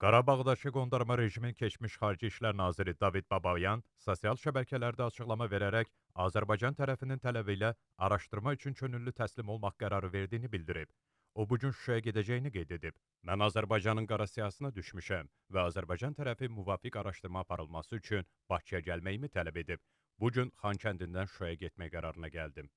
Qarabağdakı qondarma rejimin keçmiş Xarici İşlər Naziri David Babayan sosial şəbəkələrdə açıqlama verərək Azərbaycan tərəfinin tələbi ilə araşdırma üçün könüllü təslim olmaq qərarı verdiyini bildirib. O bugün Şuşaya gedəcəyini qeyd edib. Mən Azərbaycanın qara siyasına düşmüşəm və Azərbaycan tərəfi müvafiq araşdırma aparılması üçün Bakıya gəlməyimi tələb edib. Bu gün Xankəndindən Şuşaya getmək qərarına gəldim.